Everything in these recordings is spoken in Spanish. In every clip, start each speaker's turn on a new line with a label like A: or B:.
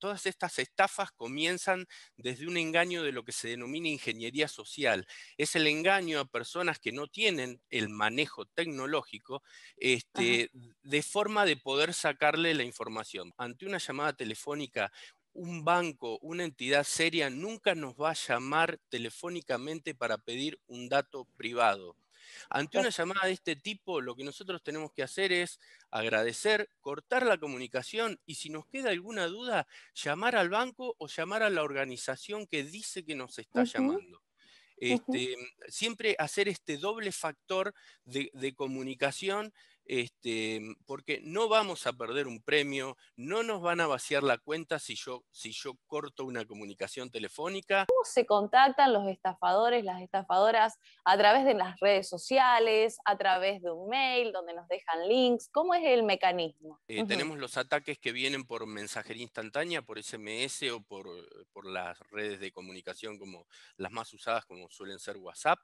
A: Todas estas estafas comienzan desde un engaño de lo que se denomina ingeniería social. Es el engaño a personas que no tienen el manejo tecnológico este, de forma de poder sacarle la información. Ante una llamada telefónica, un banco, una entidad seria, nunca nos va a llamar telefónicamente para pedir un dato privado ante una llamada de este tipo, lo que nosotros tenemos que hacer es agradecer, cortar la comunicación y si nos queda alguna duda, llamar al banco o llamar a la organización que dice que nos está llamando. Este, siempre hacer este doble factor de comunicación este, mm, porque no vamos a perder un premio, no nos van a vaciar la cuenta si yo, si yo corto una comunicación telefónica. ¿Cómo se contactan los estafadores, las estafadoras a través de las redes sociales, a través de un mail donde nos dejan links? ¿Cómo es el mecanismo? Eh, tenemos los ataques que vienen por mensajería instantánea, por SMS o por, eh, por las redes de comunicación como las más usadas, como suelen ser WhatsApp.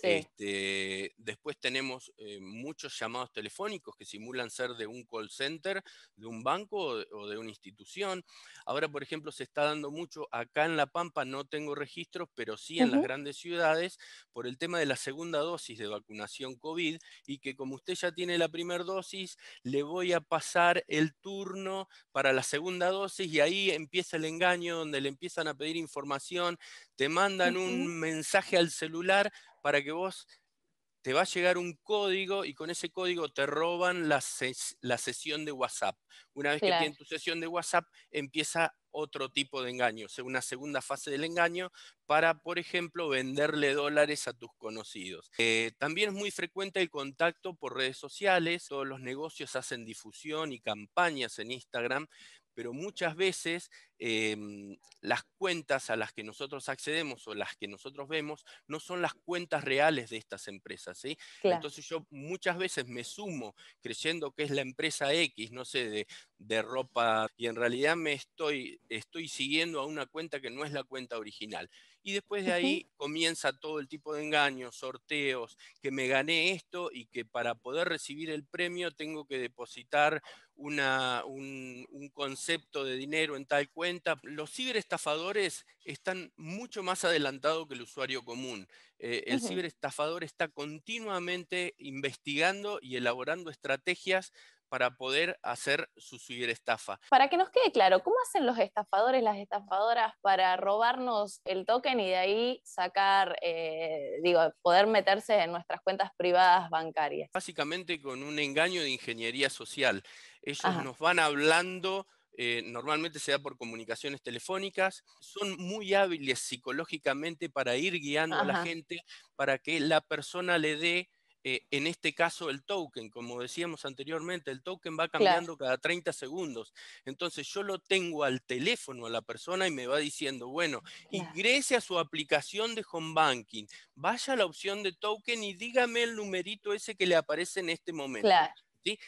A: Este, después tenemos eh, muchos llamados telefónicos que simulan ser de un call center, de un banco o de, una institución. Ahora, por ejemplo, se está dando mucho, acá en La Pampa no tengo registros, pero sí en las grandes ciudades, por el tema de la segunda dosis de vacunación COVID y que como usted ya tiene la primera dosis, le voy a pasar el turno para la segunda dosis y ahí empieza el engaño, donde le empiezan a pedir información, te mandan un mensaje al celular para que vos te va a llegar un código y con ese código te roban la, sesión de WhatsApp. Una vez que tienen tu sesión de WhatsApp, empieza otro tipo de engaño, o una segunda fase del engaño para, por ejemplo, venderle dólares a tus conocidos. Eh, también es muy frecuente el contacto por redes sociales, todos los negocios hacen difusión y campañas en Instagram, pero muchas veces Em, las cuentas a las que nosotros accedemos o las que nosotros vemos no son las cuentas reales de estas empresas. Entonces yo muchas veces me sumo creyendo que es la empresa X, no sé, de, de, ropa, y en realidad me estoy, estoy siguiendo a una cuenta que no es la cuenta original. Y después de ahí comienza todo el tipo de engaños, sorteos, que me gané esto y que para poder recibir el premio tengo que depositar una, un concepto de dinero en tal cuenta los ciberestafadores están mucho más adelantados que el usuario común. Eh, el ciberestafador está continuamente investigando y elaborando estrategias para poder hacer su ciberestafa. Para que nos quede claro, ¿cómo hacen los estafadores, las estafadoras para robarnos el token y de ahí sacar, eh, digo, poder meterse en nuestras cuentas privadas bancarias? Básicamente con un engaño de ingeniería social. Ellos nos van hablando eh, normalmente se da por comunicaciones telefónicas, son muy hábiles psicológicamente para ir guiando a la gente para que la persona le dé eh, en este caso el token, como decíamos anteriormente, el token va cambiando cada 30 segundos. Entonces yo lo tengo al teléfono a la persona y me va diciendo, bueno, ingrese a su aplicación de home banking, vaya a la opción de token y dígame el numerito ese que le aparece en este momento. Claro.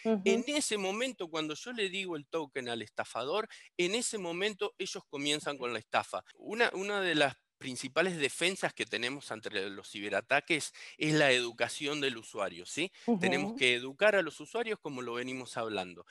A: En ese momento, cuando yo le digo el token al estafador, en ese momento ellos comienzan con la estafa. Una, de las principales defensas que tenemos ante los ciberataques es la educación del usuario, Tenemos que educar a los usuarios como lo venimos hablando.